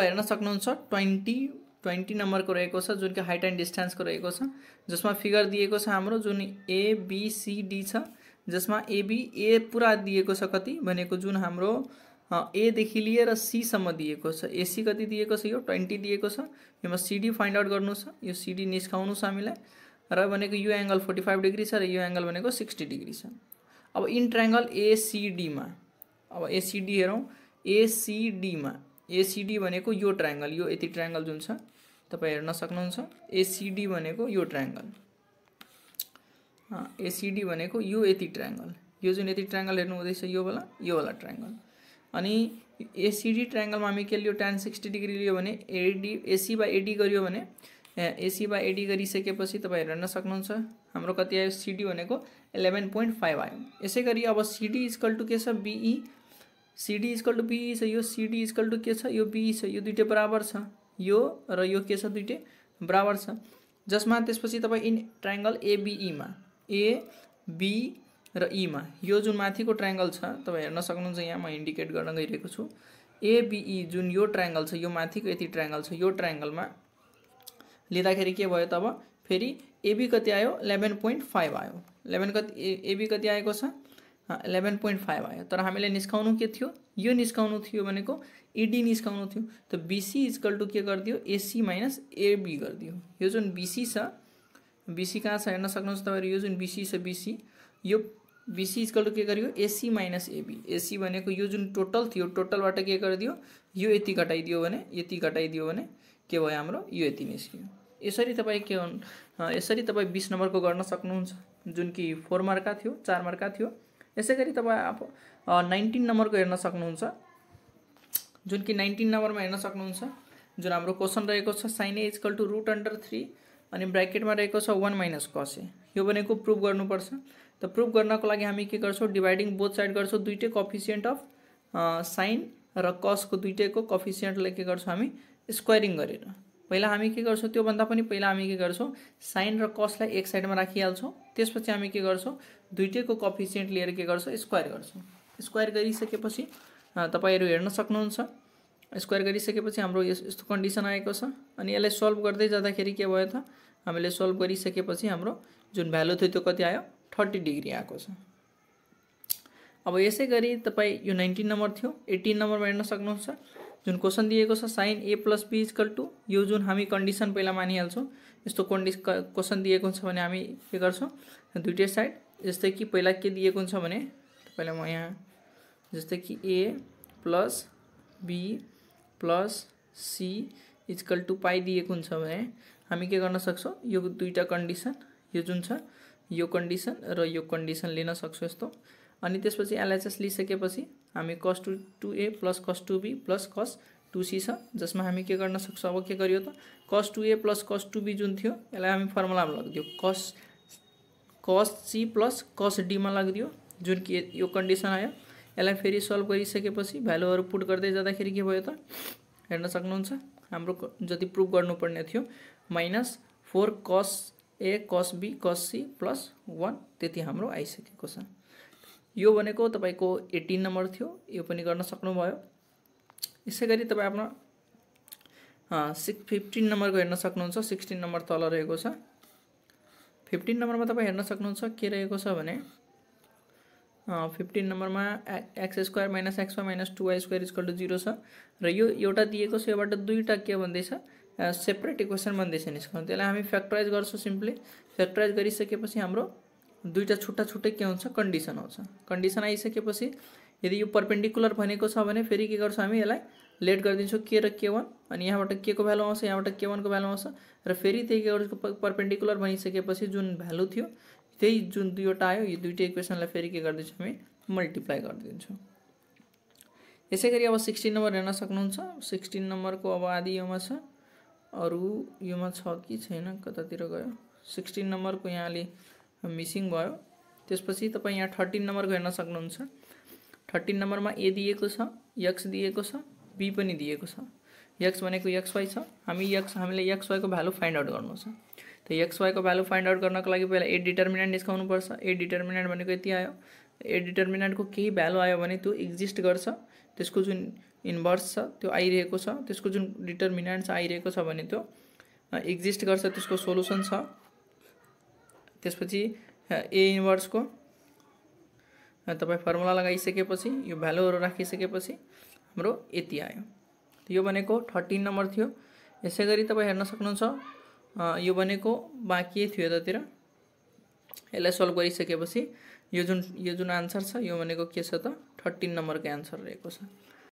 हेर्न सकूँ twenty twenty number को रहे जो कि हाइट एंड डिस्टेंस को रहे जिसमें फिगर दिखे हम जो एबीसीडी जिसमें एबी ए पूरा दिएको छ कति भनेको जुन हाम्रो सीसम लिएर एसी कति दिएको छ यो ट्वेन्टी सीडी फाइंड आउट कर सीडी यो हमीर निस्काउनु एंगल फोर्टी फाइव डिग्री है यू एंगल सिक्सटी डिग्री अब इन एसिडी में अब एसिडी एसिडी में एसिडी भनेको यो ट्रायङ्गल यो यति ट्रायङ्गल जुन छ तपाईँ हेर्न सक्नुहुन्छ एसिडी भनेको यो ट्रायङ्गल एसिडी भनेको यो यति ट्रायङ्गल यो जुन यति ट्रायङ्गल हेर्नु हुँदैछ योवाला योवाला ट्रायङ्गल अनि एसिडी ट्रायङ्गलमा हामी के लियो टेन सिक्सटी डिग्री लियो भने एडी एसी बा एडी गऱ्यो भने एसी बा एडी गरिसकेपछि तपाईँ हेर्न सक्नुहुन्छ हाम्रो कति आयो सिडी भनेको इलेभेन पोइन्ट फाइभ आयो यसै गरी अब सिडी इजकल टु के छ बिई सिडी इजकल टु बिई छ यो सिडी इजकल टु के छ यो बिई छ यो दुइटै बराबर छ यो र यो के छ दुइटै बराबर छ जसमा त्यसपछि तपाईँ इन ट्राइङ्गल एबिईमा ए बी र ईमा e यो जुन माथिको ट्राइङ्गल छ तपाईँ हेर्न सक्नुहुन्छ यहाँ म इन्डिकेट गर्न गइरहेको छु एबिई e जुन यो ट्राइङ्गल छ यो माथिको यति ट्राइङ्गल छ यो ट्राइङ्गलमा लिँदाखेरि के भयो तब फेरि एबी कति आयो इलेभेन पोइन्ट फाइभ आयो इलेभेन कति एबी कति आएको छ इलेवन पॉइंट फाइव आया तर तो हमें निस्काउनु के थियो तो तो यो निस्काउनु थियो को एडी थी थियो त बिसी इजकल टू के गरिदियो एसी माइनस एबी गरिदियो यो जुन बिसी बीसी बिसी कहाँ छ हेर्न सक्नुहुन्छ तपाईँहरू यो जुन बिसी छ बिसी यो बिसी इजकल टू के एसी माइनस एबी एसी को यो जो टोटल टोटल टोटलबाट के गरिदियो यो यति ये हाँ, ये यति के भाई हमारे ये निस्को इसी तब के इसी तब बीस नंबर को करना सकूँ जो कि फोर मार्का थी चार मार्का थी यसै तब आप नाइन्टीन नंबर को हेन सकूँ जो कि नाइन्टीन नंबर में हेन सकूँ जो हमारे क्वेश्चन रहे sine A is equal to root under three अभी ब्रैकेट में रहे वन माइनस ए यो प्रूफ कर गर्नुपर्छ तो प्रूफ करना को हम के डिवाइडिंग बोथ साइड कर दुईटे कफिशियंट अफ साइन र को दुइटैको को के गर्छौँ स्क्वायरिंग स्क्वायरिङ पहिला हामी के गर्छौँ त्योभन्दा पनि पहिला हामी के गर्छौँ साइन र कसलाई एक साइडमा राखिहाल्छौँ त्यसपछि हामी के गर्छौँ दुइटैको कफिसियन्ट लिएर के गर्छौँ स्क्वायर गर्छौँ स्क्वायर गरिसकेपछि तपाईँहरू हेर्न सक्नुहुन्छ स्क्वायर गरिसकेपछि हाम्रो यस यस्तो कन्डिसन आएको छ अनि यसलाई सल्भ गर्दै जाँदाखेरि के भयो त हामीले सल्भ गरिसकेपछि हाम्रो जुन भ्यालु थियो त्यो कति आयो थर्टी डिग्री आएको छ अब यसै गरी तपाईँ यो नाइन्टिन नम्बर थियो एट्टिन नम्बरमा हेर्न सक्नुहुन्छ जो क्वेश्चन दिएको sine A plus B is equal to यो जो हामी कन्डिसन पे मानी हाल कन्डि क्वेसन दिएको हुन्छ भने के दुटे साइड जैसे कि पैला के दिएको हुन्छ म यहाँ जस्तै कि A plus B plus C is equal to pi दिएको हुन्छ के गर्न सक्छौँ यो दुईटा कन्डिसन ये जो छ यो कन्डिसन र यो कन्डिसन लिन तेस पच्चीस एलएचएस ली सके हमें cos two two A plus cos two B plus cos two C जिसमें हमें के करना सक्छौँ अब के करो तो cos two A plus cos two B जुन इस हम फर्मुला में लगिदियो कस कस सी प्लस कस डी में लगिदियो जो कि यह कन्डिसन आयो फिर सल्व कर सके भ्यालुहरू पुट गर्दै जाँदाखेरि के भयो त हेर्न सक्नुहुन्छ हाम्रो जति प्रुभ गर्नुपर्ने minus four cos A cos B cos C plus one तीन हम आइसको यो भनेको तपाईँको एटिन नम्बर थियो यो पनि गर्न सक्नुभयो यसै गरी तपाईँ आफ्नो सिक्स फिफ्टिन नम्बरको हेर्न सक्नुहुन्छ सिक्सटिन नम्बर तल रहेको छ फिफ्टिन नम्बरमा तपाईँ हेर्न सक्नुहुन्छ के रहेको छ भने फिफ्टिन नम्बरमा x square minus x y minus two y square is equal to zero छ र यो एउटा दिएको छ योबाट दुईवटा के भन्दैछ सेपरेट इक्वेसन भन्दैछ निस्कनु त्यसलाई हामी फ्याक्टराइज गर्छौँ सिम्पली फ्याक्टराइज गरिसकेपछि हाम्रो दुईटा छुट्टा छुट्टे के हुन्छ कन्डिसन आउँछ आई सके यदि यह पर्पेन्डिकुलर बने फिर के गर्छौँ हामी यसलाई लेट गरिदिन्छौँ के के वन अभी यहाँ के को भैल्यू आँस यहाँ के वानको भ्यालु आउँछ र फेरि ते के पर्पेन्डिकुलर पर्पेन्डिकुलर सके जो भैल्यू थी ते जो दुईवटा आयो ये दुईटे इक्वेसन फिर के गरिदिन्छौँ मल्टिप्लाई कर दी गरी अब नंबर हेन सकूँ सिक्सटीन नंबर को अब आदि यो में अरु यो में कि छैन कतातिर गयो नंबर को यहाँ भो ते त्यसपछि तब यहाँ थर्टिन हेन हेर्न थर्टीन थर्टिन में ए दी छ यक्स दिएको छ बी पनि दिएको छ यक्स हमें एक्सवाई को भैल्यू फाइंड आउट कर छ त एक्सवाईको भ्यालु फाइन्ड आउट करना का पहिला ए निस्कून पर्व ए डिटर्मिनेंट बने ये आयो ए डिटर्मिनेंट केही भैल्यू आयो तो एक्जिस्ट कर जो इन्वर्स आई छ जो डिटर्मिनेंट आई त्यसको जुन एक्जिस्ट कर सोलूसन छ त्यसपछि ए इन्भर्सको तपाईँ फर्मुला लगाइसकेपछि यो भ्यालुहरू राखिसकेपछि हाम्रो यति आयो यो भनेको थर्टिन नम्बर थियो यसै गरी तपाईँ हेर्न सक्नुहुन्छ यो भनेको बाँकी थियो यतातिर यसलाई सल्भ गरिसकेपछि यो जुन यो जुन आन्सर छ यो भनेको के छ त थर्टिन नम्बरको आन्सर रहेको छ